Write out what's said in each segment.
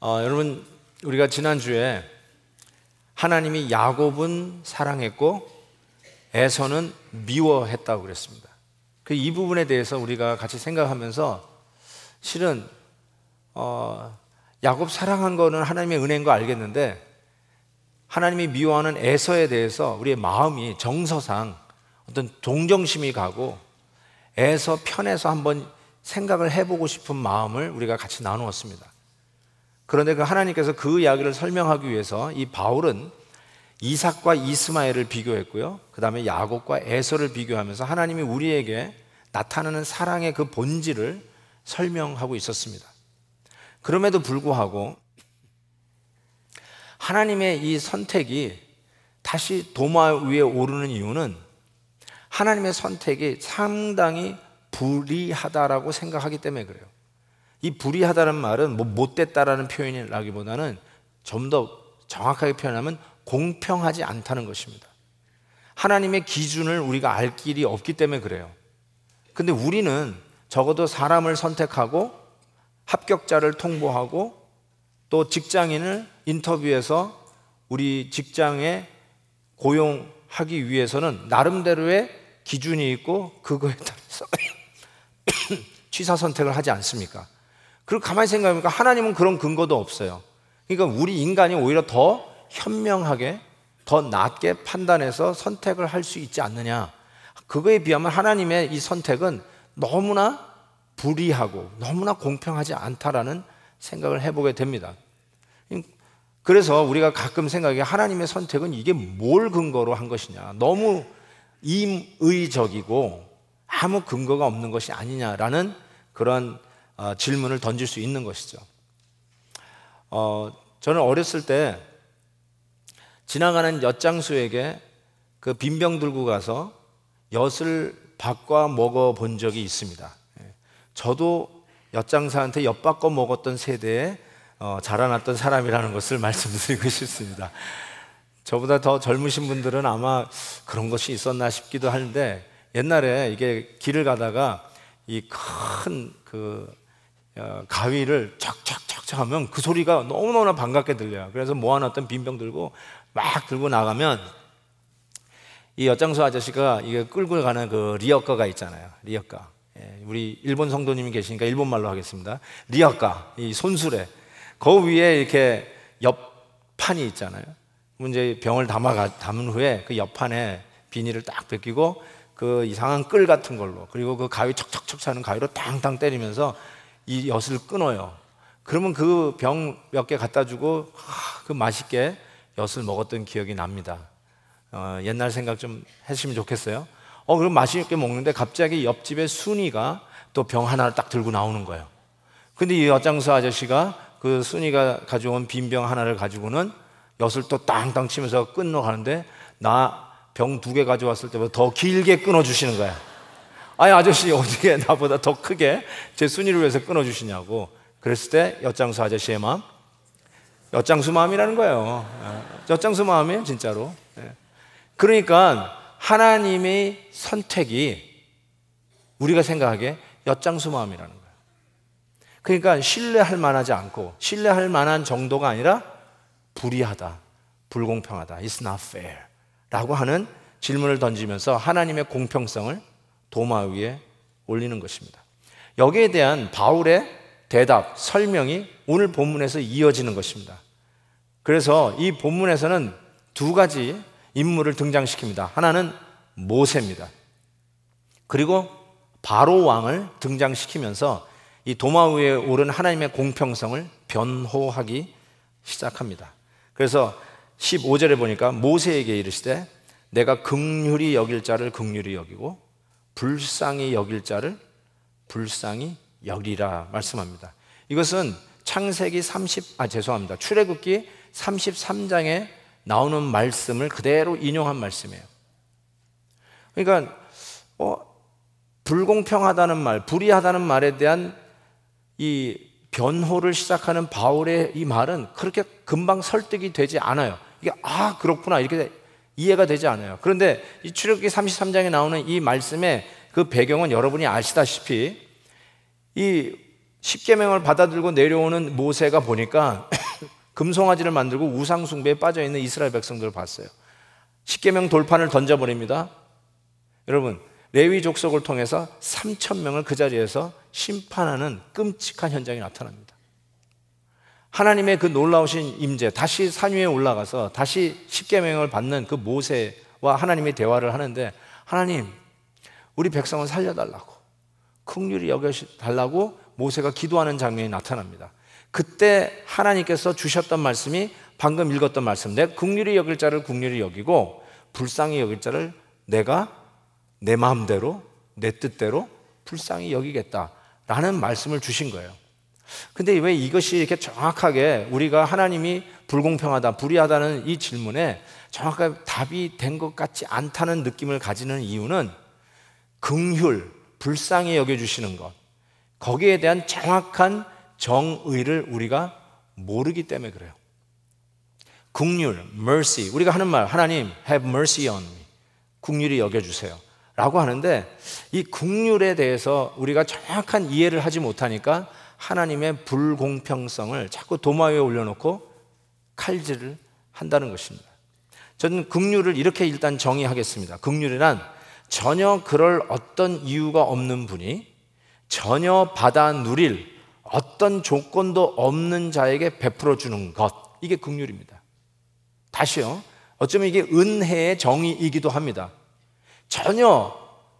어, 여러분 우리가 지난주에 하나님이 야곱은 사랑했고 에서는 미워했다고 그랬습니다. 그 이 부분에 대해서 우리가 같이 생각하면서 실은 어, 야곱 사랑한 거는 하나님의 은혜인 거 알겠는데 하나님이 미워하는 에서에 대해서 우리의 마음이 정서상 어떤 동정심이 가고 에서 편에서 한번 생각을 해보고 싶은 마음을 우리가 같이 나누었습니다. 그런데 그 하나님께서 그 이야기를 설명하기 위해서 이 바울은 이삭과 이스마엘을 비교했고요. 그 다음에 야곱과 에서를 비교하면서 하나님이 우리에게 나타나는 사랑의 그 본질을 설명하고 있었습니다. 그럼에도 불구하고 하나님의 이 선택이 다시 도마 위에 오르는 이유는 하나님의 선택이 상당히 불리하다라고 생각하기 때문에 그래요. 이 불의하다는 말은 뭐 못됐다라는 표현이라기보다는 좀 더 정확하게 표현하면 공평하지 않다는 것입니다. 하나님의 기준을 우리가 알 길이 없기 때문에 그래요. 근데 우리는 적어도 사람을 선택하고 합격자를 통보하고 또 직장인을 인터뷰에서 우리 직장에 고용하기 위해서는 나름대로의 기준이 있고 그거에 따라서 취사 선택을 하지 않습니까? 그리고 가만히 생각해보니까 하나님은 그런 근거도 없어요. 그러니까 우리 인간이 오히려 더 현명하게 더 낮게 판단해서 선택을 할 수 있지 않느냐. 그거에 비하면 하나님의 이 선택은 너무나 불의하고 너무나 공평하지 않다라는 생각을 해보게 됩니다. 그래서 우리가 가끔 생각해 하나님의 선택은 이게 뭘 근거로 한 것이냐. 너무 임의적이고 아무 근거가 없는 것이 아니냐라는 그런 아, 질문을 던질 수 있는 것이죠. 어, 저는 어렸을 때 지나가는 엿장수에게 그 빈병 들고 가서 엿을 바꿔 먹어 본 적이 있습니다. 예. 저도 엿장사한테 엿 바꿔 먹었던 세대에 어, 자라났던 사람이라는 것을 말씀드리고 싶습니다. 저보다 더 젊으신 분들은 아마 그런 것이 있었나 싶기도 하는데 옛날에 이게 길을 가다가 이큰그 어, 가위를 척척척척 하면 그 소리가 너무너무나 반갑게 들려요. 그래서 모아놨던 빈병 들고 막 들고 나가면 이 엿장수 아저씨가 이게 끌고 가는 그 리어카가 있잖아요. 리어카. 예, 우리 일본 성도님이 계시니까 일본 말로 하겠습니다. 리어카, 이 손수레. 그 위에 이렇게 옆판이 있잖아요. 문제 병을 담아 담은 후에 그 옆판에 비닐을 딱 벗기고 그 이상한 끌 같은 걸로 그리고 그 가위 척척척 차는 가위로 땅땅 때리면서 이 엿을 끊어요. 그러면 그 병 몇 개 갖다 주고 그 맛있게 엿을 먹었던 기억이 납니다. 어, 옛날 생각 좀 했으면 좋겠어요. 어, 그럼 맛있게 먹는데 갑자기 옆집에 순이가 또 병 하나를 딱 들고 나오는 거예요. 근데 이 엿장수 아저씨가 그 순이가 가져온 빈 병 하나를 가지고는 엿을 또 땅땅 치면서 끊어 가는데 나 병 두 개 가져왔을 때보다 더 길게 끊어 주시는 거야. 아니 아저씨 어떻게 나보다 더 크게 제 순위를 위해서 끊어주시냐고 그랬을 때 엿장수 아저씨의 마음 엿장수 마음이라는 거예요 예. 엿장수 마음이에요 진짜로 예. 그러니까 하나님의 선택이 우리가 생각하기에 엿장수 마음이라는 거예요 그러니까 신뢰할 만하지 않고 신뢰할 만한 정도가 아니라 불의하다 불공평하다 it's not fair 라고 하는 질문을 던지면서 하나님의 공평성을 도마 위에 올리는 것입니다. 여기에 대한 바울의 대답, 설명이 오늘 본문에서 이어지는 것입니다. 그래서 이 본문에서는 두 가지 인물을 등장시킵니다. 하나는 모세입니다. 그리고 바로 왕을 등장시키면서 이 도마 위에 오른 하나님의 공평성을 변호하기 시작합니다. 그래서 15절에 보니까 모세에게 이르시되 내가 극률이 여길 자를 극률이 여기고 불쌍히 여길 자를 불쌍히 여기라 말씀합니다. 이것은 창세기 30, 아, 죄송합니다. 출애굽기 33장에 나오는 말씀을 그대로 인용한 말씀이에요. 그러니까, 어, 불공평하다는 말, 불의하다는 말에 대한 이 변호를 시작하는 바울의 이 말은 그렇게 금방 설득이 되지 않아요. 이게, 아, 그렇구나. 이렇게 이해가 되지 않아요. 그런데 이 출애굽기 33장에 나오는 이 말씀의 그 배경은 여러분이 아시다시피 이 십계명을 받아들고 내려오는 모세가 보니까 금송아지를 만들고 우상 숭배에 빠져 있는 이스라엘 백성들을 봤어요. 십계명 돌판을 던져 버립니다. 여러분, 레위 족속을 통해서 3천 명을 그 자리에서 심판하는 끔찍한 현장이 나타납니다. 하나님의 그 놀라우신 임재, 다시 산 위에 올라가서 다시 십계명을 받는 그 모세와 하나님의 대화를 하는데 하나님, 우리 백성을 살려달라고 긍휼히 여겨 달라고 모세가 기도하는 장면이 나타납니다. 그때 하나님께서 주셨던 말씀이 방금 읽었던 말씀, 내긍휼이 여길 자를 긍휼이 여기고 불쌍히 여길 자를 내가 내 마음대로 내 뜻대로 불쌍히 여기겠다라는 말씀을 주신 거예요. 근데 왜 이것이 이렇게 정확하게 우리가 하나님이 불공평하다, 불의하다는 이 질문에 정확하게 답이 된 것 같지 않다는 느낌을 가지는 이유는 긍휼, 불쌍히 여겨주시는 것, 거기에 대한 정확한 정의를 우리가 모르기 때문에 그래요. 국률, mercy. 우리가 하는 말, 하나님, have mercy on me. 국률이 여겨주세요. 라고 하는데, 이 국률에 대해서 우리가 정확한 이해를 하지 못하니까 하나님의 불공평성을 자꾸 도마 위에 올려놓고 칼질을 한다는 것입니다. 저는 극률을 이렇게 일단 정의하겠습니다. 극률이란 전혀 그럴 어떤 이유가 없는 분이 전혀 받아 누릴 어떤 조건도 없는 자에게 베풀어 주는 것. 이게 극률입니다. 다시요. 어쩌면 이게 은혜의 정의이기도 합니다. 전혀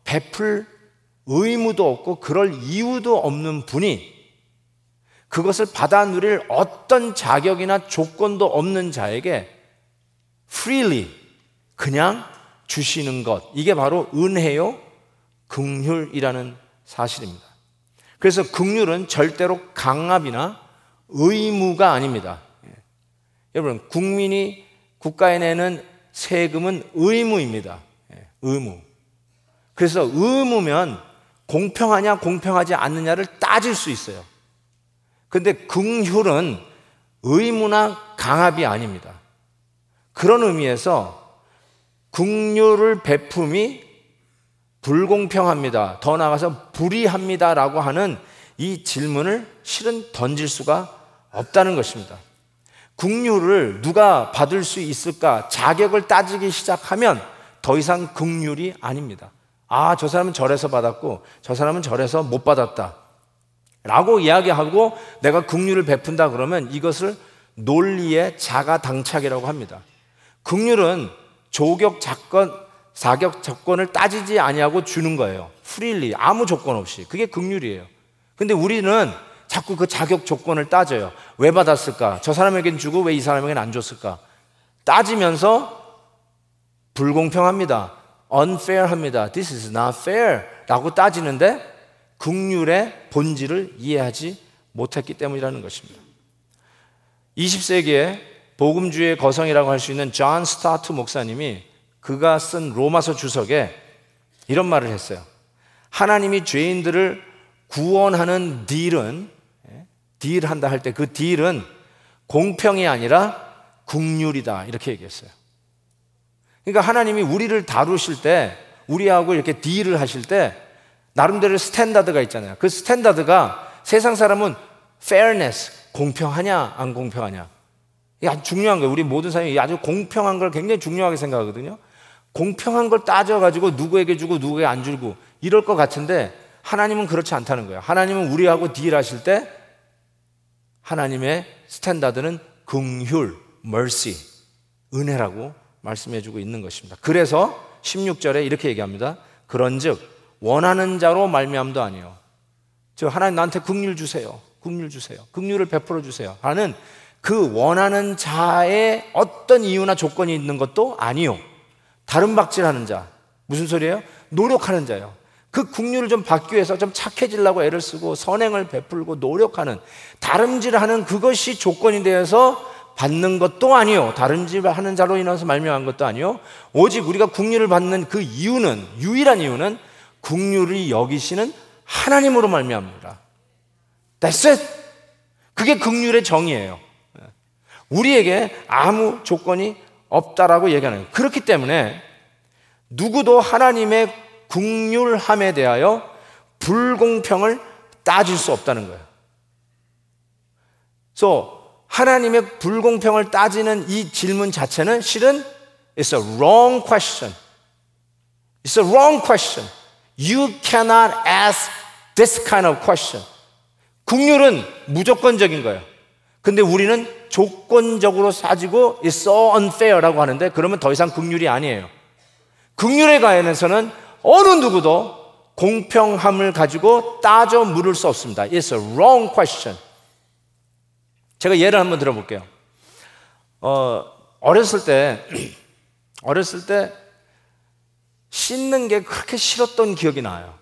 베풀 의무도 없고 그럴 이유도 없는 분이 그것을 받아 누릴 어떤 자격이나 조건도 없는 자에게 freely 그냥 주시는 것 이게 바로 은혜요 긍휼이라는 사실입니다. 그래서 긍휼은 절대로 강압이나 의무가 아닙니다. 예. 여러분 국민이 국가에 내는 세금은 의무입니다. 예, 의무. 그래서 의무면 공평하냐 공평하지 않느냐를 따질 수 있어요. 근데 긍휼은 의무나 강압이 아닙니다. 그런 의미에서 긍휼을 베품이 불공평합니다. 더 나아가서 불의합니다라고 하는 이 질문을 실은 던질 수가 없다는 것입니다. 국률을 누가 받을 수 있을까 자격을 따지기 시작하면 더 이상 국률이 아닙니다. 아, 저 사람은 절에서 받았고 저 사람은 절에서 못 받았다. 라고 이야기하고 내가 극률을 베푼다 그러면 이것을 논리의 자가당착이라고 합니다. 극률은 조격 자건 사격 조건을 따지지 아니하고 주는 거예요. 프리리 아무 조건 없이 그게 극률이에요. 근데 우리는 자꾸 그 자격 조건을 따져요. 왜 받았을까? 저 사람에겐 주고 왜 이사람에게는안 줬을까? 따지면서 불공평합니다. unfair합니다. This is not fair라고 따지는데 극률의 본질을 이해하지 못했기 때문이라는 것입니다. 20세기에 복음주의 거성이라고 할 수 있는 존 스타트 목사님이 그가 쓴 로마서 주석에 이런 말을 했어요. 하나님이 죄인들을 구원하는 딜은 딜 한다 할 때 그 딜은 공평이 아니라 국률이다 이렇게 얘기했어요. 그러니까 하나님이 우리를 다루실 때 우리하고 이렇게 딜을 하실 때 나름대로 스탠다드가 있잖아요. 그 스탠다드가 세상 사람은 fairness, 공평하냐, 안 공평하냐. 이게 아주 중요한 거예요. 우리 모든 사람이 아주 공평한 걸 굉장히 중요하게 생각하거든요. 공평한 걸 따져가지고 누구에게 주고 누구에게 안 주고 이럴 것 같은데 하나님은 그렇지 않다는 거예요. 하나님은 우리하고 딜하실 때 하나님의 스탠다드는 긍휼, mercy, 은혜라고 말씀해주고 있는 것입니다. 그래서 16절에 이렇게 얘기합니다. 그런즉 원하는 자로 말미암도 아니요저 하나님 나한테 긍휼 주세요. 긍휼 주세요. 긍휼을 베풀어 주세요. 하는 그 원하는 자의 어떤 이유나 조건이 있는 것도 아니요. 다른 박질하는 자. 무슨 소리예요? 노력하는 자요. 그 국률을 좀 받기 위해서 좀 착해지려고 애를 쓰고 선행을 베풀고 노력하는 다름질하는 그것이 조건이 되어서 받는 것도 아니요 다름질하는 자로 인해서 말미암은 것도 아니요 오직 우리가 국률을 받는 그 이유는 유일한 이유는 국률이 여기시는 하나님으로 말미암니라 That's it. 그게 극률의 정의예요. 우리에게 아무 조건이 없다라고 얘기하는 거예요. 그렇기 때문에 누구도 하나님의 국률함에 대하여 불공평을 따질 수 없다는 거예요. so, 하나님의 불공평을 따지는 이 질문 자체는 실은 it's a wrong question. It's a wrong question. You cannot ask this kind of question. 국률은 무조건적인 거예요. 근데 우리는 조건적으로 사지고 is so unfair라고 하는데 그러면 더 이상 국률이 아니에요. 국률에 관해서는 어느 누구도 공평함을 가지고 따져 물을 수 없습니다. It's a wrong question. 제가 예를 한번 들어볼게요. 어, 어렸을 때, 어렸을 때 씻는 게 그렇게 싫었던 기억이 나요.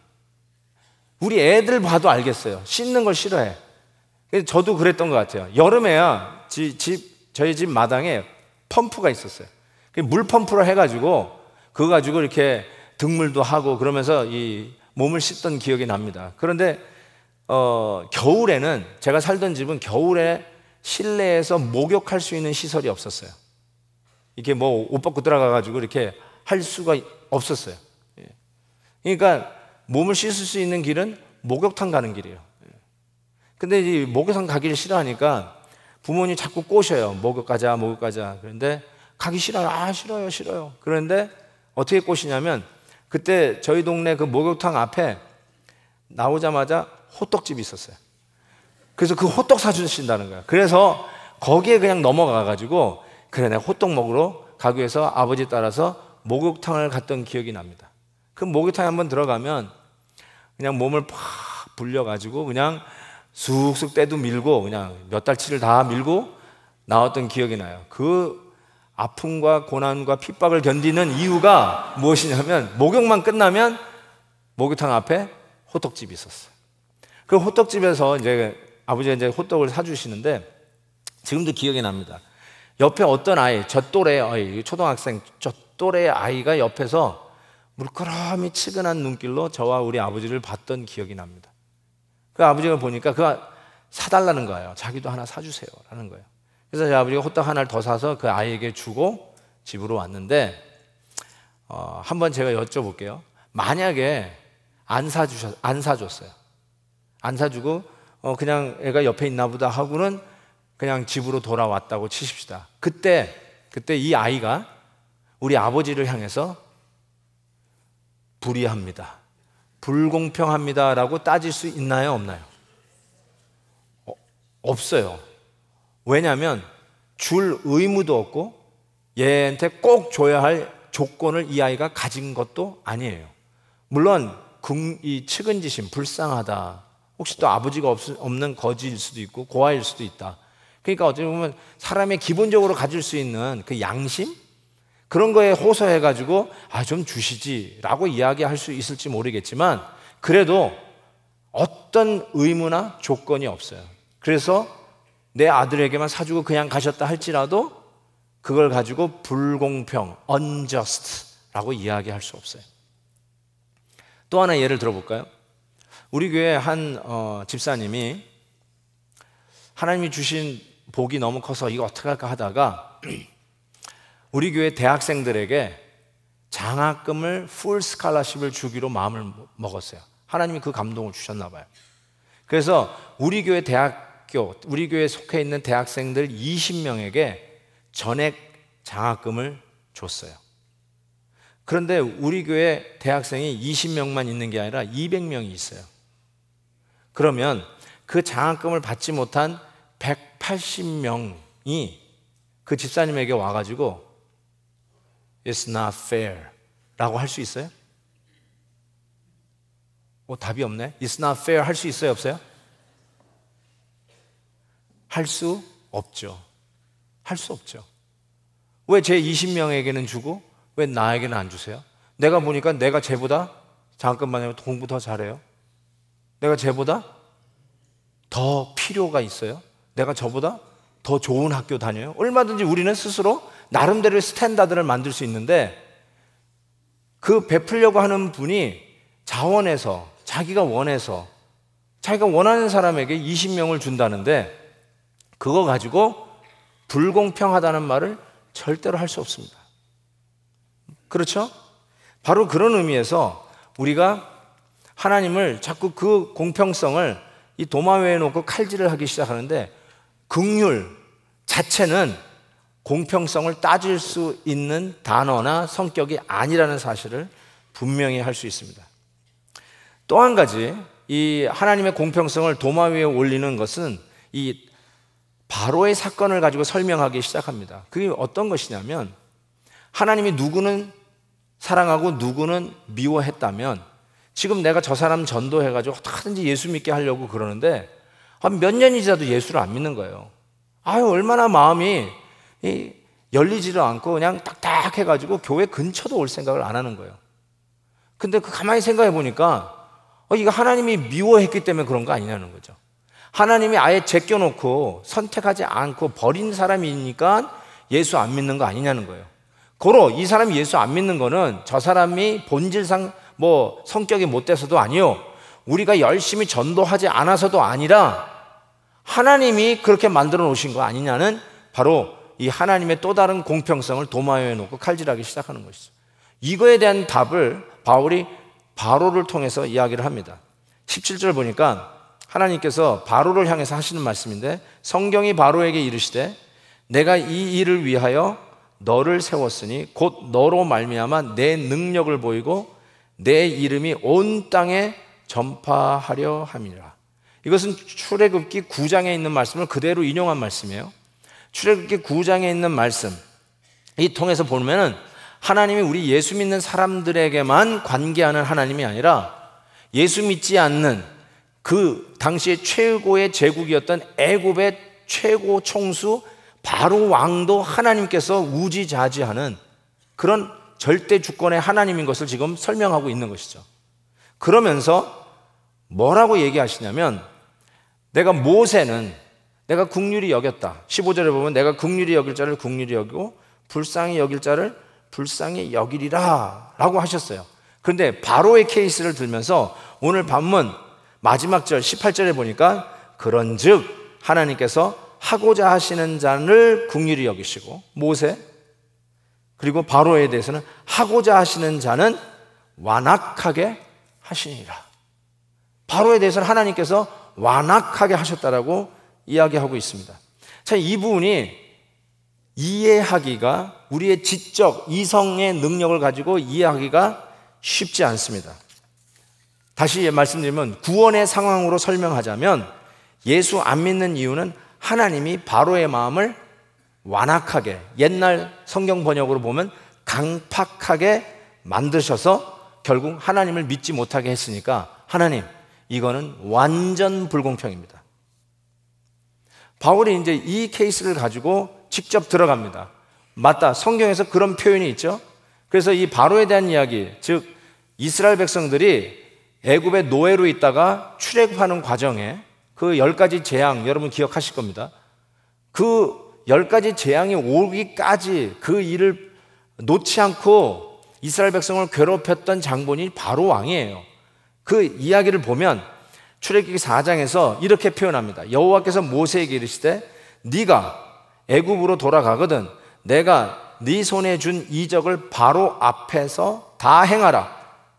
우리 애들 봐도 알겠어요. 씻는 걸 싫어해. 저도 그랬던 것 같아요. 여름에야 집, 저희 집 마당에 펌프가 있었어요. 그 물 펌프를 해가지고 그거 가지고 이렇게 등물도 하고 그러면서 이 몸을 씻던 기억이 납니다. 그런데 어, 겨울에는 제가 살던 집은 겨울에 실내에서 목욕할 수 있는 시설이 없었어요. 이게 뭐 옷 벗고 들어가가지고 이렇게 할 수가 없었어요. 예. 그러니까 몸을 씻을 수 있는 길은 목욕탕 가는 길이에요. 예. 근데 이 목욕탕 가기를 싫어하니까 부모님 자꾸 꼬셔요. 목욕 가자, 목욕 가자. 그런데 가기 싫어요. 아, 싫어요, 싫어요. 그런데 어떻게 꼬시냐면 그때 저희 동네 그 목욕탕 앞에 나오자마자 호떡집이 있었어요. 그래서 그 호떡 사주신다는 거예요 그래서 거기에 그냥 넘어가가지고 그래, 내가 호떡 먹으러 가기 위해서 아버지 따라서 목욕탕을 갔던 기억이 납니다. 그 목욕탕에 한번 들어가면 그냥 몸을 팍 불려가지고 그냥 쑥쑥 때도 밀고 그냥 몇 달치를 다 밀고 나왔던 기억이 나요. 그 아픔과 고난과 핍박을 견디는 이유가 무엇이냐면 목욕만 끝나면 목욕탕 앞에 호떡집이 있었어요. 그 호떡집에서 이제 아버지가 이제 호떡을 사주시는데 지금도 기억이 납니다. 옆에 어떤 아이, 저 또래 초등학생, 저 또래의 아이가 옆에서 물끄러미 치근한 눈길로 저와 우리 아버지를 봤던 기억이 납니다. 그 아버지가 보니까 그 사달라는 거예요. 자기도 하나 사주세요. 라는 거예요. 그래서 제 아버지가 호떡 하나를 더 사서 그 아이에게 주고 집으로 왔는데, 어, 한번 제가 여쭤볼게요. 만약에 안 사주셨, 안 사줬어요. 안 사주고, 어, 그냥 애가 옆에 있나 보다 하고는 그냥 집으로 돌아왔다고 치십시다. 그때, 그때 이 아이가 우리 아버지를 향해서 불의합니다. 불공평합니다. 라고 따질 수 있나요? 없나요? 어, 없어요. 왜냐하면 줄 의무도 없고 얘한테 꼭 줘야 할 조건을 이 아이가 가진 것도 아니에요. 물론 이 측은지심, 불쌍하다. 혹시 또 아버지가 없, 없는 거지일 수도 있고 고아일 수도 있다. 그러니까 어찌 보면 사람의 기본적으로 가질 수 있는 그 양심, 그런 거에 호소해가지고 아, 좀 주시지 라고 이야기할 수 있을지 모르겠지만 그래도 어떤 의무나 조건이 없어요. 그래서 내 아들에게만 사주고 그냥 가셨다 할지라도 그걸 가지고 불공평, unjust 라고 이야기할 수 없어요. 또 하나 예를 들어볼까요? 우리 교회 한 어, 집사님이 하나님이 주신 복이 너무 커서 이거 어떡 할까 하다가 우리 교회 대학생들에게 장학금을 풀 스칼라십을 주기로 마음을 먹었어요. 하나님이 그 감동을 주셨나 봐요. 그래서 우리 교회 대학교, 우리 교회 속해 있는 대학생들 20명에게 전액 장학금을 줬어요. 그런데 우리 교회 대학생이 20명만 있는 게 아니라 200명이 있어요. 그러면 그 장학금을 받지 못한 180명이 그 집사님에게 와가지고 It's not fair. 라고 할 수 있어요? 오, 뭐 답이 없네. It's not fair. 할 수 있어요? 없어요? 할 수 없죠. 할 수 없죠. 왜 제 20명에게는 주고, 왜 나에게는 안 주세요? 내가 보니까 내가 쟤보다, 잠깐만요. 공부 더 잘해요. 내가 쟤보다 더 필요가 있어요. 내가 저보다 더 좋은 학교 다녀요. 얼마든지 우리는 스스로 나름대로의 스탠다드를 만들 수 있는데 그 베풀려고 하는 분이 자원해서 자기가 원해서 자기가 원하는 사람에게 20명을 준다는데 그거 가지고 불공평하다는 말을 절대로 할 수 없습니다. 그렇죠? 바로 그런 의미에서 우리가 하나님을 자꾸 그 공평성을 이 도마 위에 놓고 칼질을 하기 시작하는데 극률 자체는 공평성을 따질 수 있는 단어나 성격이 아니라는 사실을 분명히 할 수 있습니다. 또 한 가지, 이 하나님의 공평성을 도마 위에 올리는 것은 이 바로의 사건을 가지고 설명하기 시작합니다. 그게 어떤 것이냐면 하나님이 누구는 사랑하고 누구는 미워했다면 지금 내가 저 사람 전도해가지고 어떻게든지 예수 믿게 하려고 그러는데 몇 년이 지나도 예수를 안 믿는 거예요. 아유, 얼마나 마음이 열리지도 않고 그냥 딱딱해가지고 교회 근처도 올 생각을 안 하는 거예요. 근데 그 가만히 생각해 보니까 어, 이거 하나님이 미워했기 때문에 그런 거 아니냐는 거죠. 하나님이 아예 제껴놓고 선택하지 않고 버린 사람이니까 예수 안 믿는 거 아니냐는 거예요. 고로 이 사람이 예수 안 믿는 거는 저 사람이 본질상 뭐 성격이 못 돼서도 아니요. 우리가 열심히 전도하지 않아서도 아니라 하나님이 그렇게 만들어 놓으신 거 아니냐는 바로 이 하나님의 또 다른 공평성을 도마에 놓고 칼질하기 시작하는 것이죠. 이거에 대한 답을 바울이 바로를 통해서 이야기를 합니다. 17절 보니까 하나님께서 바로를 향해서 하시는 말씀인데 성경이 바로에게 이르시되 내가 이 일을 위하여 너를 세웠으니 곧 너로 말미암아 내 능력을 보이고 내 이름이 온 땅에 전파하려 함이라. 이것은 출애굽기 9장에 있는 말씀을 그대로 인용한 말씀이에요. 출애굽기 9장에 있는 말씀 이 통해서 보면은 하나님이 우리 예수 믿는 사람들에게만 관계하는 하나님이 아니라 예수 믿지 않는 그 당시의 최고의 제국이었던 애굽의 최고 총수 바로 왕도 하나님께서 우지자지하는 그런 절대 주권의 하나님인 것을 지금 설명하고 있는 것이죠. 그러면서 뭐라고 얘기하시냐면 내가 모세는 내가 국률이 여겼다. 15절에 보면 내가 국률이 여길 자를 국률이 여기고 불쌍히 여길 자를 불쌍히 여기리라 라고 하셨어요. 그런데 바로의 케이스를 들면서 오늘 본문 마지막 절 18절에 보니까 그런즉 하나님께서 하고자 하시는 자를 국률이 여기시고 모세 그리고 바로에 대해서는 하고자 하시는 자는 완악하게 하시니라. 바로에 대해서는 하나님께서 완악하게 하셨다라고 이야기하고 있습니다. 참이 부분이 이해하기가 우리의 지적, 이성의 능력을 가지고 이해하기가 쉽지 않습니다. 다시 말씀드리면 구원의 상황으로 설명하자면 예수 안 믿는 이유는 하나님이 바로의 마음을 완악하게 옛날 성경 번역으로 보면 강팍하게 만드셔서 결국 하나님을 믿지 못하게 했으니까 하나님 이거는 완전 불공평입니다. 바울이 이제 이 케이스를 가지고 직접 들어갑니다. 맞다. 성경에서 그런 표현이 있죠. 그래서 이 바로에 대한 이야기, 즉 이스라엘 백성들이 애굽의 노예로 있다가 출애굽하는 과정에 그 열 가지 재앙 여러분 기억하실 겁니다. 그 열 가지 재앙이 오기까지 그 일을 놓지 않고 이스라엘 백성을 괴롭혔던 장본이 바로 왕이에요. 그 이야기를 보면 출애굽기 4장에서 이렇게 표현합니다. 여호와께서 모세에게 이르시되 네가 애굽으로 돌아가거든 내가 네 손에 준 이적을 바로 앞에서 다 행하라.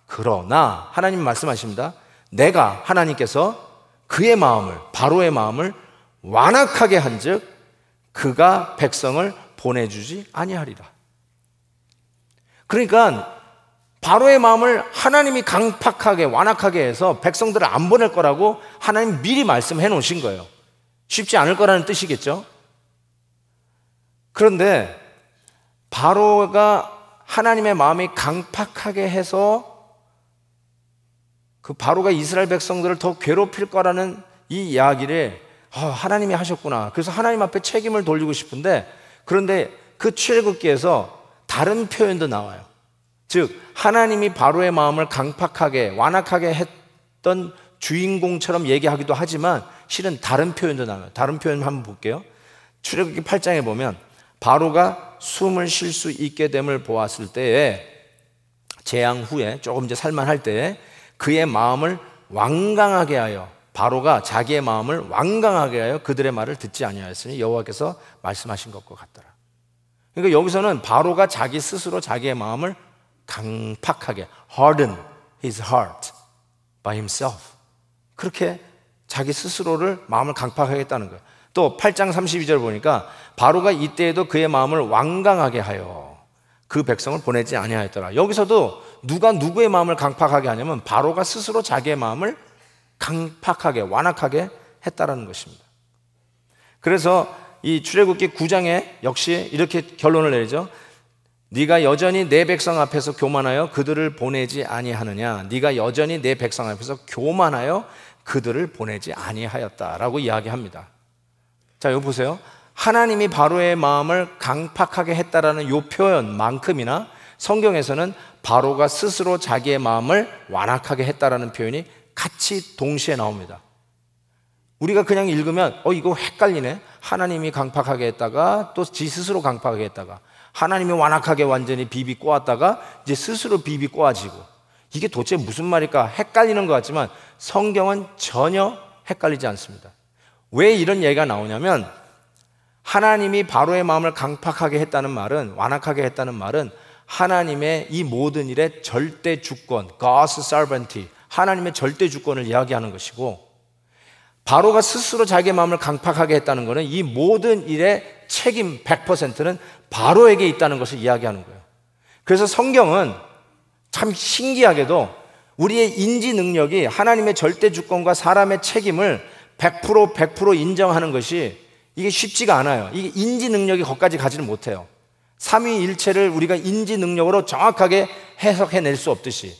그러나 하나님 말씀하십니다. 내가 하나님께서 그의 마음을 바로의 마음을 완악하게 한즉 그가 백성을 보내주지 아니하리라. 그러니까 바로의 마음을 하나님이 강팍하게 완악하게 해서 백성들을 안 보낼 거라고 하나님 미리 말씀해 놓으신 거예요. 쉽지 않을 거라는 뜻이겠죠. 그런데 바로가 하나님의 마음이 강팍하게 해서 그 바로가 이스라엘 백성들을 더 괴롭힐 거라는 이 이야기를 아, 하나님이 하셨구나. 그래서 하나님 앞에 책임을 돌리고 싶은데 그런데 그 출애굽기에서 다른 표현도 나와요. 즉 하나님이 바로의 마음을 강팍하게 완악하게 했던 주인공처럼 얘기하기도 하지만 실은 다른 표현도 나와요. 다른 표현 한번 볼게요. 출애굽기 8장에 보면 바로가 숨을 쉴 수 있게 됨을 보았을 때에 재앙 후에 조금 이제 살만할 때에 그의 마음을 완강하게 하여 바로가 자기의 마음을 완강하게 하여 그들의 말을 듣지 아니하였으니 여호와께서 말씀하신 것과 같더라. 그러니까 여기서는 바로가 자기 스스로 자기의 마음을 강팍하게 harden his heart by himself. 그렇게 자기 스스로를 마음을 강팍하겠다는 거예요. 또 8장 32절 보니까 바로가 이때에도 그의 마음을 완강하게 하여 그 백성을 보내지 아니하였더라. 여기서도 누가 누구의 마음을 강팍하게 하냐면 바로가 스스로 자기의 마음을 강팍하게 완악하게 했다라는 것입니다. 그래서 이 출애굽기 9장에 역시 이렇게 결론을 내리죠. 네가 여전히 내 백성 앞에서 교만하여 그들을 보내지 아니하느냐 네가 여전히 내 백성 앞에서 교만하여 그들을 보내지 아니하였다라고 이야기합니다. 자, 여기 보세요. 하나님이 바로의 마음을 강팍하게 했다라는 요 표현만큼이나 성경에서는 바로가 스스로 자기의 마음을 완악하게 했다라는 표현이 같이 동시에 나옵니다. 우리가 그냥 읽으면 어 이거 헷갈리네. 하나님이 강팍하게 했다가 또 지 스스로 강팍하게 했다가 하나님이 완악하게 완전히 비비 꼬았다가 이제 스스로 비비 꼬아지고 이게 도대체 무슨 말일까 헷갈리는 것 같지만 성경은 전혀 헷갈리지 않습니다. 왜 이런 얘기가 나오냐면 하나님이 바로의 마음을 강팍하게 했다는 말은 완악하게 했다는 말은 하나님의 이 모든 일의 절대 주권, God's sovereignty, 하나님의 절대 주권을 이야기하는 것이고 바로가 스스로 자기의 마음을 강팍하게 했다는 것은 이 모든 일의 책임 100%는 바로에게 있다는 것을 이야기하는 거예요. 그래서 성경은 참 신기하게도 우리의 인지 능력이 하나님의 절대 주권과 사람의 책임을 100% 100% 인정하는 것이 이게 쉽지가 않아요. 이게 인지 능력이 거기까지 가지는 못해요. 삼위일체를 우리가 인지 능력으로 정확하게 해석해낼 수 없듯이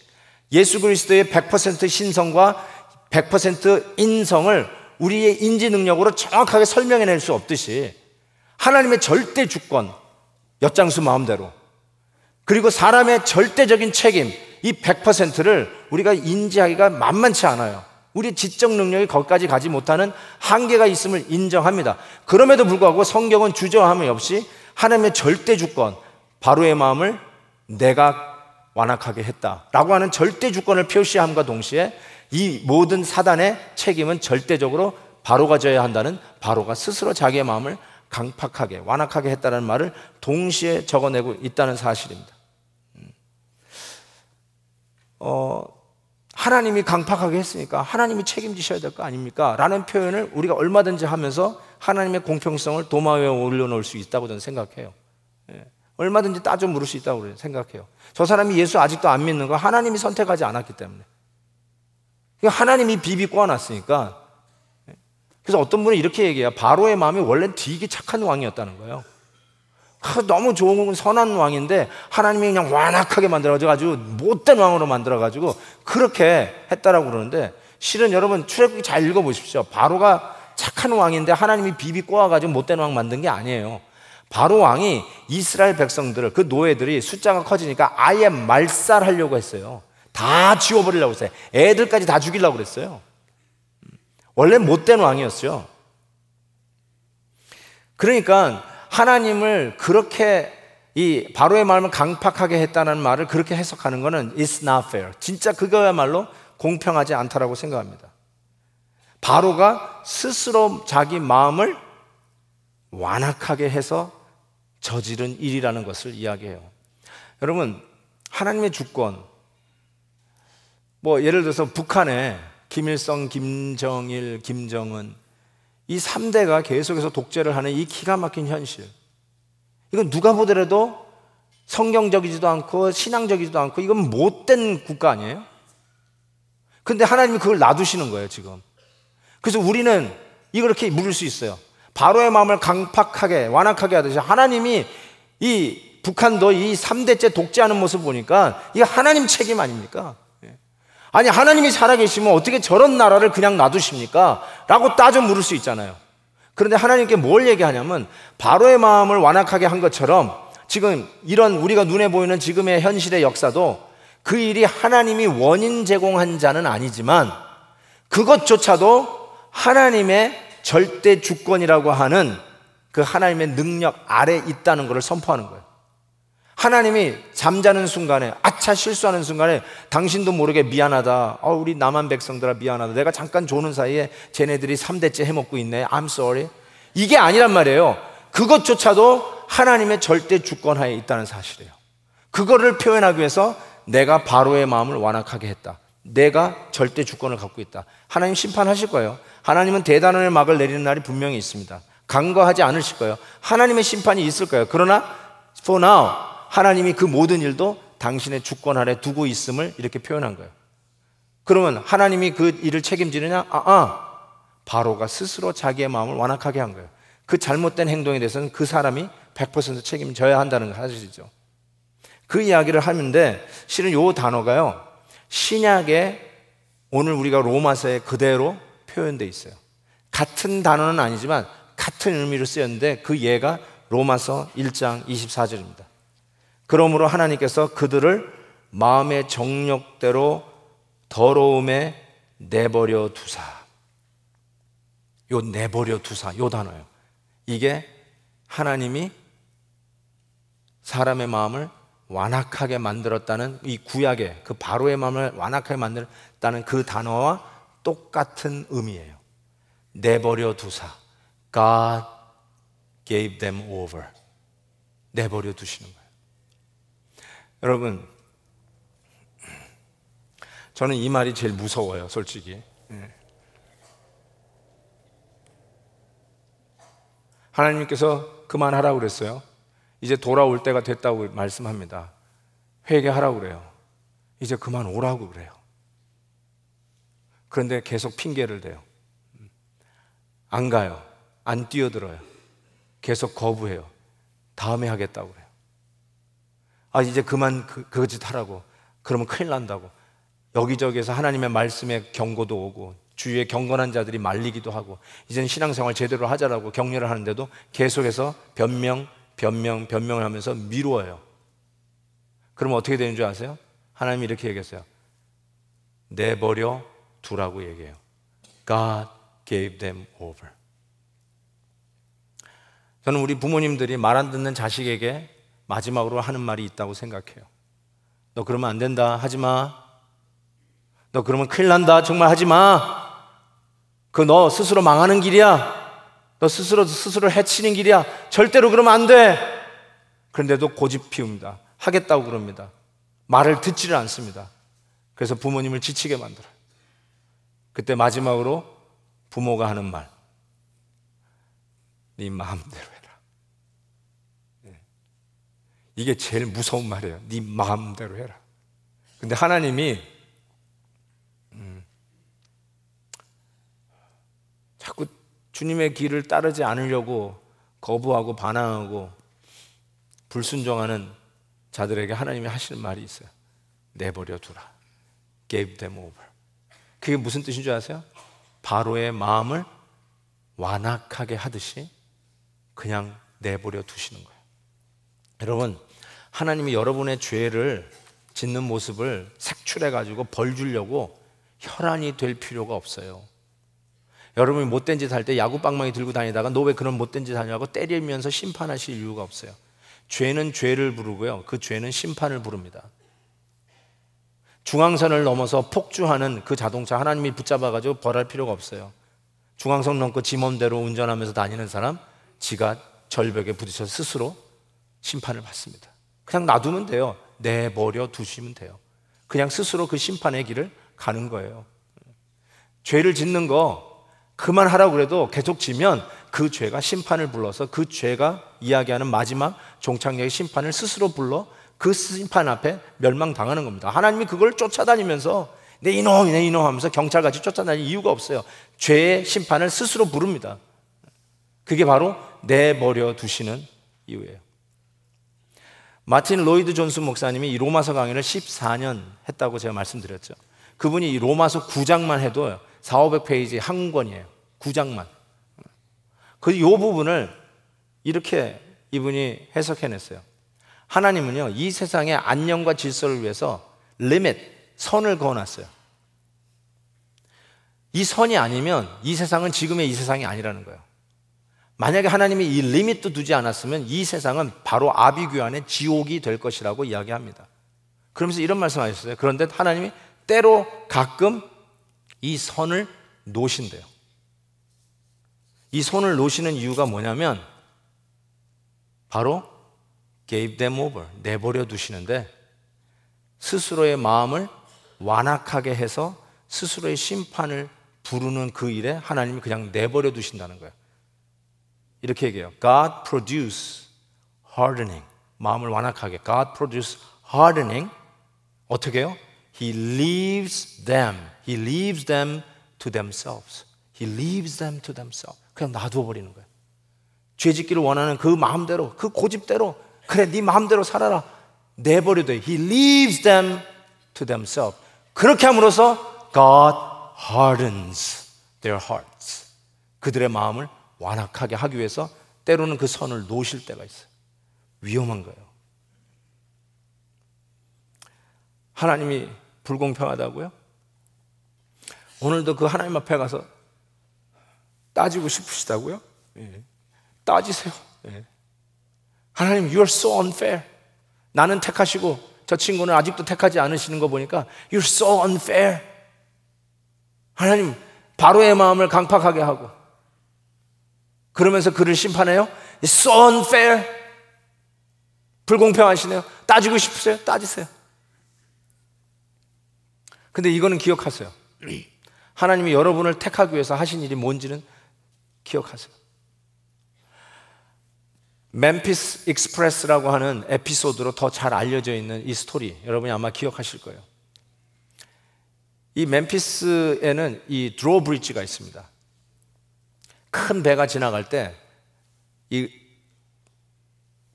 예수 그리스도의 100% 신성과 100% 인성을 우리의 인지 능력으로 정확하게 설명해낼 수 없듯이 하나님의 절대 주권, 엿장수 마음대로. 그리고 사람의 절대적인 책임, 이 100%를 우리가 인지하기가 만만치 않아요. 우리 지적 능력이 거기까지 가지 못하는 한계가 있음을 인정합니다. 그럼에도 불구하고 성경은 주저함이 없이 하나님의 절대 주권, 바로의 마음을 내가 완악하게 했다라고 하는 절대 주권을 표시함과 동시에 이 모든 사단의 책임은 절대적으로 바로가 져야 한다는 바로가 스스로 자기의 마음을 강팍하게, 완악하게 했다는 말을 동시에 적어내고 있다는 사실입니다. 음. 어, 하나님이 강팍하게 했으니까 하나님이 책임지셔야 될 거 아닙니까? 라는 표현을 우리가 얼마든지 하면서 하나님의 공평성을 도마 위에 올려놓을 수 있다고 저는 생각해요. 예. 얼마든지 따져 물을 수 있다고 생각해요. 저 사람이 예수 아직도 안 믿는 거 하나님이 선택하지 않았기 때문에. 그러니까 하나님이 비비 꼬아놨으니까 그래서 어떤 분은 이렇게 얘기해요. 바로의 마음이 원래 되게 착한 왕이었다는 거예요. 아, 너무 좋은 선한 왕인데 하나님이 그냥 완악하게 만들어가지고 못된 왕으로 만들어가지고 그렇게 했다라고 그러는데 실은 여러분 출애굽기 잘 읽어보십시오. 바로가 착한 왕인데 하나님이 비비 꼬아가지고 못된 왕 만든 게 아니에요. 바로 왕이 이스라엘 백성들을 그 노예들이 숫자가 커지니까 아예 말살하려고 했어요. 다 지워버리려고 했어요. 애들까지 다 죽이려고 그랬어요. 원래 못된 왕이었어요. 그러니까 하나님을 그렇게 이 바로의 마음을 강팍하게 했다는 말을 그렇게 해석하는 것은 it's not fair. 진짜 그거야말로 공평하지 않다라고 생각합니다. 바로가 스스로 자기 마음을 완악하게 해서 저지른 일이라는 것을 이야기해요. 여러분, 하나님의 주권. 뭐 예를 들어서 북한에 김일성, 김정일, 김정은 이 3대가 계속해서 독재를 하는 이 기가 막힌 현실. 이건 누가 보더라도 성경적이지도 않고 신앙적이지도 않고 이건 못된 국가 아니에요? 근데 하나님이 그걸 놔두시는 거예요, 지금. 그래서 우리는 이걸 이렇게 물을 수 있어요. 바로의 마음을 강팍하게, 완악하게 하듯이 하나님이 이 북한도 이 3대째 독재하는 모습 보니까 이거 하나님 책임 아닙니까? 아니, 하나님이 살아계시면 어떻게 저런 나라를 그냥 놔두십니까? 라고 따져 물을 수 있잖아요. 그런데 하나님께 뭘 얘기하냐면, 바로의 마음을 완악하게 한 것처럼 지금 이런 우리가 눈에 보이는 지금의 현실의 역사도 그 일이 하나님이 원인 제공한 자는 아니지만 그것조차도 하나님의 절대 주권이라고 하는 그 하나님의 능력 아래 있다는 것을 선포하는 거예요. 하나님이 잠자는 순간에 아차 실수하는 순간에 당신도 모르게 미안하다. 아, 우리 남한 백성들아 미안하다. 내가 잠깐 조는 사이에 쟤네들이 3대째 해먹고 있네. I'm sorry. 이게 아니란 말이에요. 그것조차도 하나님의 절대 주권하에 있다는 사실이에요. 그거를 표현하기 위해서 내가 바로의 마음을 완악하게 했다. 내가 절대 주권을 갖고 있다. 하나님 심판하실 거예요. 하나님은 대단원의 막을 내리는 날이 분명히 있습니다. 간과하지 않으실 거예요. 하나님의 심판이 있을 거예요. 그러나 for now 하나님이 그 모든 일도 당신의 주권 아래 두고 있음을 이렇게 표현한 거예요. 그러면 하나님이 그 일을 책임지느냐? 아, 아. 바로가 스스로 자기의 마음을 완악하게 한 거예요. 그 잘못된 행동에 대해서는 그 사람이 100% 책임져야 한다는 사실이죠. 그 이야기를 하는데 실은 요 단어가요. 신약에 오늘 우리가 로마서에 그대로 표현돼 있어요. 같은 단어는 아니지만 같은 의미로 쓰였는데 그 예가 로마서 1장 24절입니다. 그러므로 하나님께서 그들을 마음의 정력대로 더러움에 내버려 두사. 요 내버려 두사 요단어요 이게 하나님이 사람의 마음을 완악하게 만들었다는 이 구약의 그 바로의 마음을 완악하게 만들었다는 그 단어와 똑같은 의미예요. 내버려 두사. God gave them over. 내버려 두시는 거예요. 여러분, 저는 이 말이 제일 무서워요, 솔직히. 예. 하나님께서 그만하라고 그랬어요. 이제 돌아올 때가 됐다고 말씀합니다. 회개하라고 그래요. 이제 그만 오라고 그래요. 그런데 계속 핑계를 대요. 안 가요. 안 뛰어들어요. 계속 거부해요. 다음에 하겠다고 그래요. 아, 이제 그만 그, 그짓 하라고. 그러면 큰일 난다고. 여기저기에서 하나님의 말씀의 경고도 오고 주위에 경건한 자들이 말리기도 하고 이제는 신앙생활 제대로 하자라고 격려를 하는데도 계속해서 변명, 변명, 변명을 하면서 미루어요. 그러면 어떻게 되는 줄 아세요? 하나님이 이렇게 얘기했어요. 내버려 두라고 얘기해요. God gave them over. 저는 우리 부모님들이 말 안 듣는 자식에게 마지막으로 하는 말이 있다고 생각해요. 너 그러면 안 된다. 하지 마. 너 그러면 큰일 난다. 정말 하지 마. 그 너 스스로 망하는 길이야. 너 스스로 스스로 해치는 길이야. 절대로 그러면 안 돼. 그런데도 고집 피웁니다. 하겠다고 그럽니다. 말을 듣지를 않습니다. 그래서 부모님을 지치게 만들어요. 그때 마지막으로 부모가 하는 말. 네 마음대로 이게 제일 무서운 말이에요. 네 마음대로 해라. 근데 하나님이 음, 자꾸 주님의 길을 따르지 않으려고 거부하고 반항하고 불순종하는 자들에게 하나님이 하시는 말이 있어요. 내버려 두라. Gave them over. 그게 무슨 뜻인 줄 아세요? 바로의 마음을 완악하게 하듯이 그냥 내버려 두시는 거예요. 여러분, 하나님이 여러분의 죄를 짓는 모습을 색출해가지고 벌 주려고 혈안이 될 필요가 없어요. 여러분이 못된 짓 할 때 야구방망이 들고 다니다가 너 왜 그런 못된 짓 하냐고 때리면서 심판하실 이유가 없어요. 죄는 죄를 부르고요. 그 죄는 심판을 부릅니다. 중앙선을 넘어서 폭주하는 그 자동차 하나님이 붙잡아가지고 벌할 필요가 없어요. 중앙선 넘고 지몸대로 운전하면서 다니는 사람, 지가 절벽에 부딪혀 스스로 심판을 받습니다. 그냥 놔두면 돼요. 내버려 두시면 돼요. 그냥 스스로 그 심판의 길을 가는 거예요. 죄를 짓는 거 그만하라고 그래도 계속 지면 그 죄가 심판을 불러서 그 죄가 이야기하는 마지막 종착역의 심판을 스스로 불러 그 심판 앞에 멸망당하는 겁니다. 하나님이 그걸 쫓아다니면서 내 이놈, 내 이놈 하면서 경찰같이 쫓아다닐 이유가 없어요. 죄의 심판을 스스로 부릅니다. 그게 바로 내버려 두시는 이유예요. 마틴 로이드 존슨 목사님이 이 로마서 강의를 14년 했다고 제가 말씀드렸죠. 그분이 이 로마서 9장만 해도 4,500페이지 한 권이에요. 9장만. 그 요 부분을 이렇게 이분이 해석해냈어요. 하나님은요, 이 세상의 안녕과 질서를 위해서 리밋, 선을 그어놨어요. 이 선이 아니면 이 세상은 지금의 이 세상이 아니라는 거예요. 만약에 하나님이 이 리미트 두지 않았으면 이 세상은 바로 아비규환의 지옥이 될 것이라고 이야기합니다. 그러면서 이런 말씀하셨어요. 그런데 하나님이 때로 가끔 이 선을 놓으신대요. 이 손을 놓으시는 이유가 뭐냐면 바로 gave them over, 내버려 두시는데 스스로의 마음을 완악하게 해서 스스로의 심판을 부르는 그 일에 하나님이 그냥 내버려 두신다는 거예요. 이렇게 얘기해요. God produce hardening. 마음을 완악하게. God produce hardening. 어떻게 해요? He leaves them. He leaves them to themselves. He leaves them to themselves. 그냥 놔두어 버리는 거예요. 죄짓기를 원하는 그 마음대로, 그 고집대로, 그래 네 마음대로 살아라. 내버려 둬. He leaves them to themselves. 그렇게 함으로써 God hardens their hearts. 그들의 마음을 완악하게 하기 위해서 때로는 그 선을 놓으실 때가 있어요. 위험한 거예요. 하나님이 불공평하다고요? 오늘도 그 하나님 앞에 가서 따지고 싶으시다고요? 예. 따지세요. 예. 하나님, you're so unfair. 나는 택하시고 저 친구는 아직도 택하지 않으시는 거 보니까 you're so unfair. 하나님, 바로의 마음을 강팍하게 하고 그러면서 그를 심판해요? It's so unfair. 불공평하시네요. 따지고 싶으세요? 따지세요. 근데 이거는 기억하세요. 하나님이 여러분을 택하기 위해서 하신 일이 뭔지는 기억하세요. 멤피스 익스프레스라고 하는 에피소드로 더 잘 알려져 있는 이 스토리 여러분이 아마 기억하실 거예요. 이 멤피스에는 이 드로브리지가 있습니다. 큰 배가 지나갈 때 이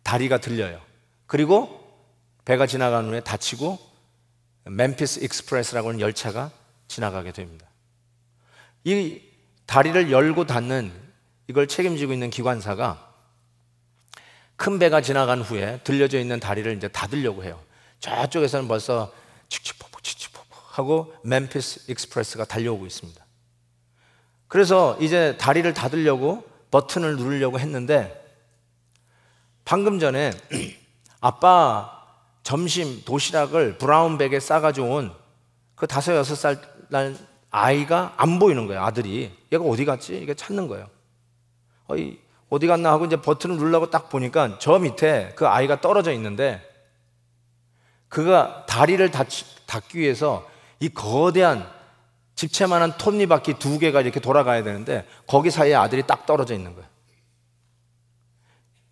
다리가 들려요. 그리고 배가 지나간 후에 다치고 멤피스 익스프레스라고 하는 열차가 지나가게 됩니다. 이 다리를 열고 닫는 이걸 책임지고 있는 기관사가 큰 배가 지나간 후에 들려져 있는 다리를 이제 닫으려고 해요. 저쪽에서는 벌써 칙칙폭폭 칙칙폭폭 하고 멤피스 익스프레스가 달려오고 있습니다. 그래서 이제 다리를 닫으려고 버튼을 누르려고 했는데 방금 전에 아빠 점심 도시락을 브라운백에 싸가지고 온 그 다섯 여섯 살 난 아이가 안 보이는 거예요 아들이 얘가 어디 갔지 이게 찾는 거예요 어이 어디 갔나 하고 이제 버튼을 누르려고 딱 보니까 저 밑에 그 아이가 떨어져 있는데 그가 다리를 닫기 위해서 이 거대한 집채만한 톱니바퀴 두 개가 이렇게 돌아가야 되는데 거기 사이에 아들이 딱 떨어져 있는 거예요.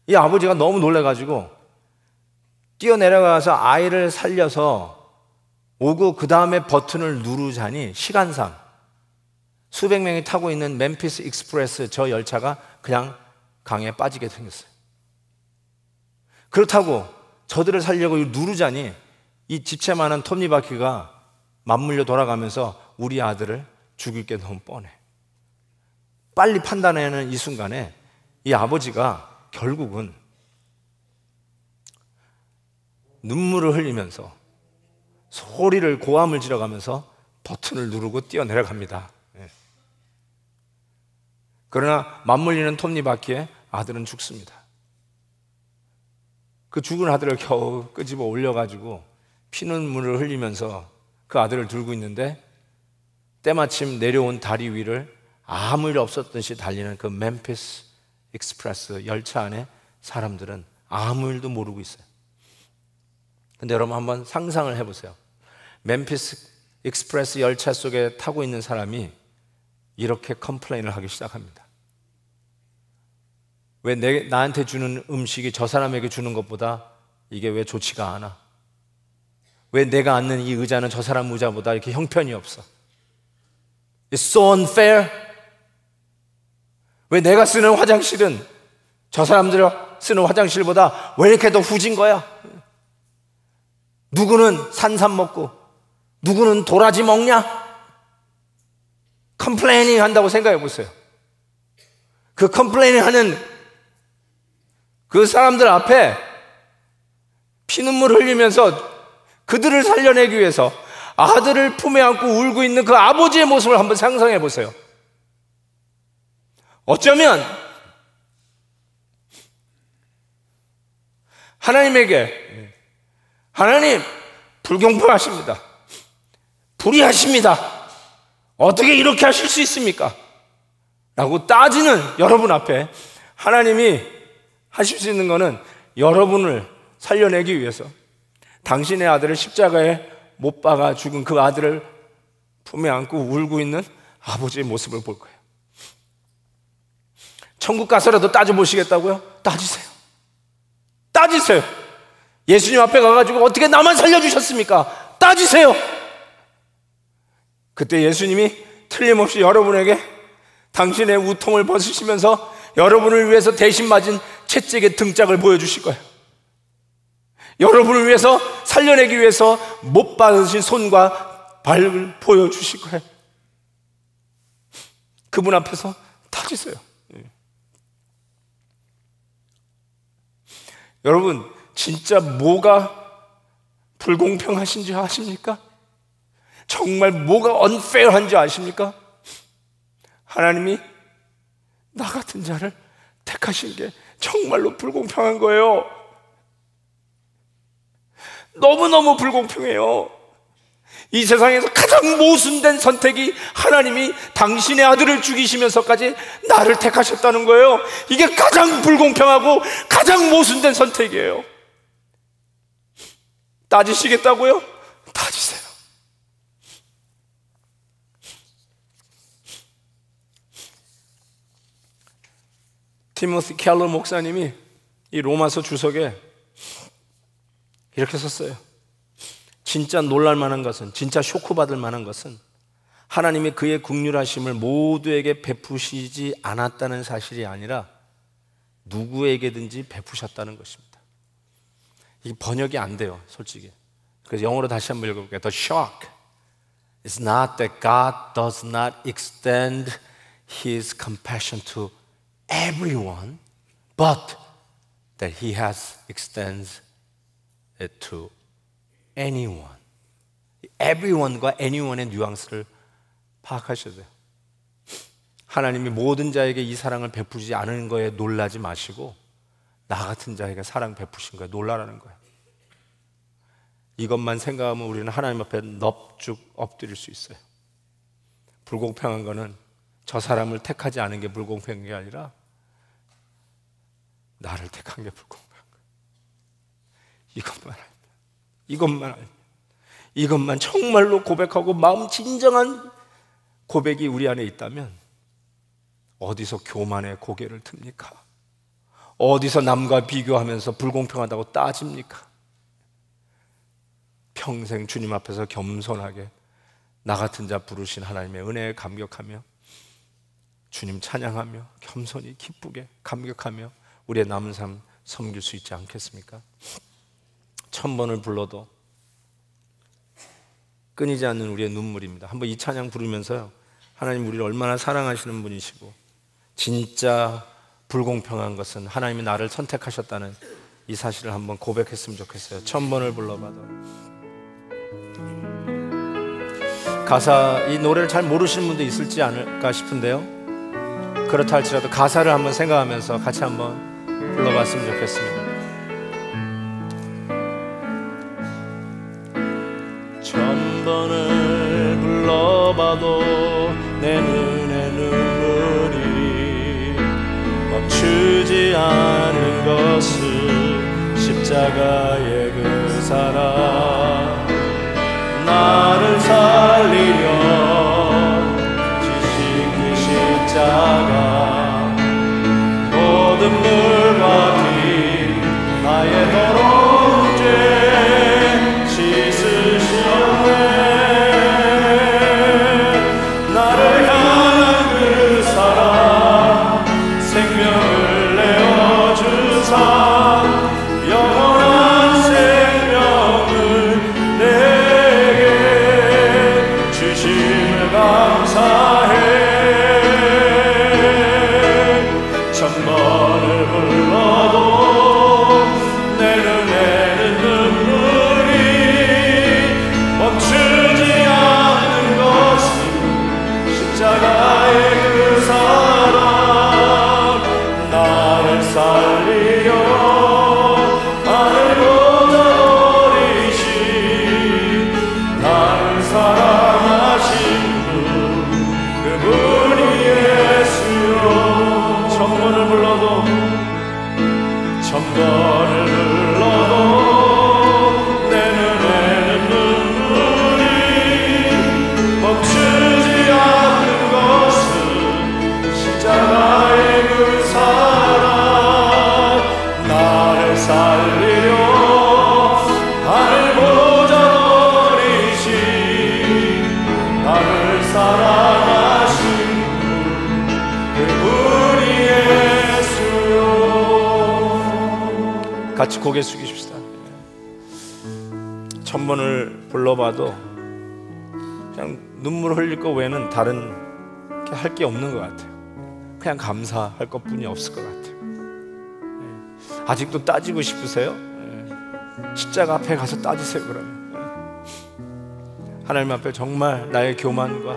이 아버지가 너무 놀래가지고 뛰어내려가서 아이를 살려서 오고 그 다음에 버튼을 누르자니 시간상 수백 명이 타고 있는 멤피스 익스프레스 저 열차가 그냥 강에 빠지게 생겼어요. 그렇다고 저들을 살려고 누르자니 이 집채만한 톱니바퀴가 맞물려 돌아가면서 우리 아들을 죽일 게 너무 뻔해. 빨리 판단하는 이 순간에 이 아버지가 결국은 눈물을 흘리면서 소리를 고함을 지러가면서 버튼을 누르고 뛰어내려갑니다. 예. 그러나 맞물리는 톱니바퀴에 아들은 죽습니다. 그 죽은 아들을 겨우 끄집어 올려가지고 피눈물을 흘리면서 그 아들을 들고 있는데 때마침 내려온 다리 위를 아무 일 없었던 시 달리는 그 멤피스 익스프레스 열차 안에 사람들은 아무 일도 모르고 있어요. 근데 여러분 한번 상상을 해보세요. 멤피스 익스프레스 열차 속에 타고 있는 사람이 이렇게 컴플레인을 하기 시작합니다. 왜 내, 나한테 주는 음식이 저 사람에게 주는 것보다 이게 왜 좋지가 않아? 왜 내가 앉는 이 의자는 저 사람 의자보다 이렇게 형편이 없어? It's so unfair. 왜 내가 쓰는 화장실은 저 사람들 쓰는 화장실보다 왜 이렇게 더 후진 거야? 누구는 산삼 먹고, 누구는 도라지 먹냐? 컴플레이닝 한다고 생각해 보세요. 그 컴플레이닝 하는 그 사람들 앞에 피눈물 흘리면서 그들을 살려내기 위해서 아들을 품에 안고 울고 있는 그 아버지의 모습을 한번 상상해 보세요. 어쩌면 하나님에게 하나님 불경평하십니다 불의하십니다. 어떻게 이렇게 하실 수 있습니까? 라고 따지는 여러분 앞에 하나님이 하실 수 있는 것은 여러분을 살려내기 위해서 당신의 아들을 십자가에 못 박아 죽은 그 아들을 품에 안고 울고 있는 아버지의 모습을 볼 거예요. 천국 가서라도 따져보시겠다고요? 따지세요. 따지세요. 예수님 앞에 가가지고 어떻게 나만 살려주셨습니까? 따지세요. 그때 예수님이 틀림없이 여러분에게 당신의 우통을 벗으시면서 여러분을 위해서 대신 맞은 채찍의 등짝을 보여주실 거예요. 여러분을 위해서 살려내기 위해서 못 받으신 손과 발을 보여주실 거예요. 그분 앞에서 터지세요 예. 여러분, 진짜 뭐가 불공평하신지 아십니까? 정말 뭐가 언페어한지 아십니까? 하나님이 나 같은 자를 택하신 게 정말로 불공평한 거예요. 너무너무 불공평해요. 이 세상에서 가장 모순된 선택이 하나님이 당신의 아들을 죽이시면서까지 나를 택하셨다는 거예요. 이게 가장 불공평하고 가장 모순된 선택이에요. 따지시겠다고요? 따지세요. 티모스 캘러 목사님이 이 로마서 주석에 이렇게 썼어요. 진짜 놀랄 만한 것은, 진짜 쇼크받을 만한 것은 하나님이 그의 국률하심을 모두에게 베푸시지 않았다는 사실이 아니라 누구에게든지 베푸셨다는 것입니다. 이 번역이 안 돼요, 솔직히. 그래서 영어로 다시 한번 읽어볼게요. The shock is not that God does not extend His compassion to everyone, but that He has extends to anyone. everyone과 anyone의 뉘앙스를 파악하셔야 돼요. 하나님이 모든 자에게 이 사랑을 베푸지 않은 거에 놀라지 마시고 나 같은 자에게 사랑 베푸신 거에 놀라라는 거예요. 이것만 생각하면 우리는 하나님 앞에 넙죽 엎드릴 수 있어요. 불공평한 거는 저 사람을 택하지 않은 게 불공평한 게 아니라 나를 택한 게 불공평. 이것만 알면, 이것만 알면, 이것만 정말로 고백하고 마음 진정한 고백이 우리 안에 있다면 어디서 교만의 고개를 듭니까? 어디서 남과 비교하면서 불공평하다고 따집니까? 평생 주님 앞에서 겸손하게 나 같은 자 부르신 하나님의 은혜에 감격하며 주님 찬양하며 겸손히 기쁘게 감격하며 우리의 남은 삶 섬길 수 있지 않겠습니까? 천 번을 불러도 끊이지 않는 우리의 눈물입니다. 한번 이 찬양 부르면서요. 하나님 우리를 얼마나 사랑하시는 분이시고 진짜 불공평한 것은 하나님이 나를 선택하셨다는 이 사실을 한번 고백했으면 좋겠어요. 천 번을 불러봐도. 가사, 이 노래를 잘 모르시는 분도 있을지 않을까 싶은데요. 그렇다 할지라도 가사를 한번 생각하면서 같이 한번 불러봤으면 좋겠습니다. 나가 드것 외에는 다른 할 게 없는 것 같아요. 그냥 감사할 것 뿐이 없을 것 같아요. 예. 아직도 따지고 싶으세요? 예. 십자가 앞에 가서 따지세요, 그러면. 예. 하나님 앞에 정말 나의 교만과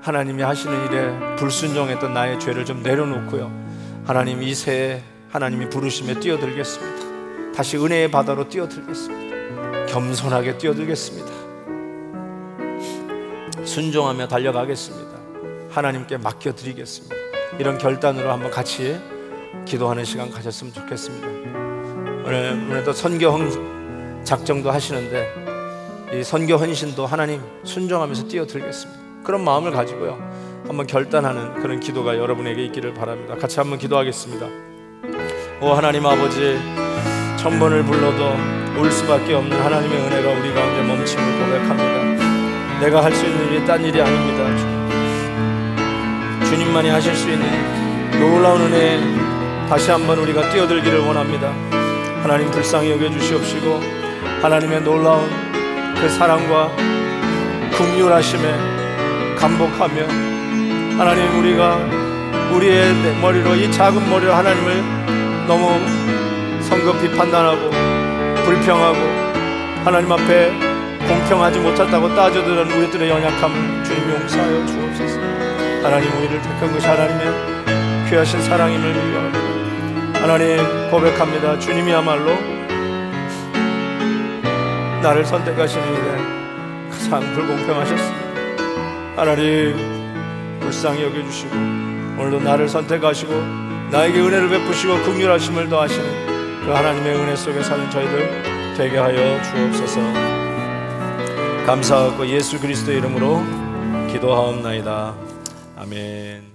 하나님이 하시는 일에 불순종했던 나의 죄를 좀 내려놓고요. 하나님 이 새에 하나님이 부르심에 뛰어들겠습니다. 다시 은혜의 바다로 뛰어들겠습니다. 겸손하게 뛰어들겠습니다. 순종하며 달려가겠습니다. 하나님께 맡겨드리겠습니다. 이런 결단으로 한번 같이 기도하는 시간 가졌으면 좋겠습니다. 오늘, 오늘도 선교 작정도 하시는데 이 선교 헌신도 하나님 순종하면서 뛰어들겠습니다. 그런 마음을 가지고요. 한번 결단하는 그런 기도가 여러분에게 있기를 바랍니다. 같이 한번 기도하겠습니다. 오 하나님 아버지 천번을 불러도 울 수밖에 없는 하나님의 은혜가 우리 가운데 멈춤을 고백합니다. 내가 할 수 있는 일이 딴 일이 아닙니다. 주님만이 하실 수 있는 놀라운 은혜에 다시 한번 우리가 뛰어들기를 원합니다. 하나님 불쌍히 여겨주시옵시고 하나님의 놀라운 그 사랑과 국률하심에 감복하며 하나님 우리가 우리의 머리로 이 작은 머리로 하나님을 너무 성급히 판단하고 불평하고 하나님 앞에 공평하지 못했다고 따져들은 우리들의 연약함을 주님 용서하여 주옵소서 하나님 우리를 택한 것이 하나님의 귀하신 사랑임을 믿어 하나님 고백합니다 주님이야말로 나를 선택하시는 일에 가장 불공평하셨습니다 하나님 불쌍히 여겨주시고 오늘도 나를 선택하시고 나에게 은혜를 베푸시고 긍휼하심을 더하시는 그 하나님의 은혜 속에 사는 저희들 되게 하여 주옵소서. 감사하고 예수 그리스도의 이름으로 기도하옵나이다. 아멘.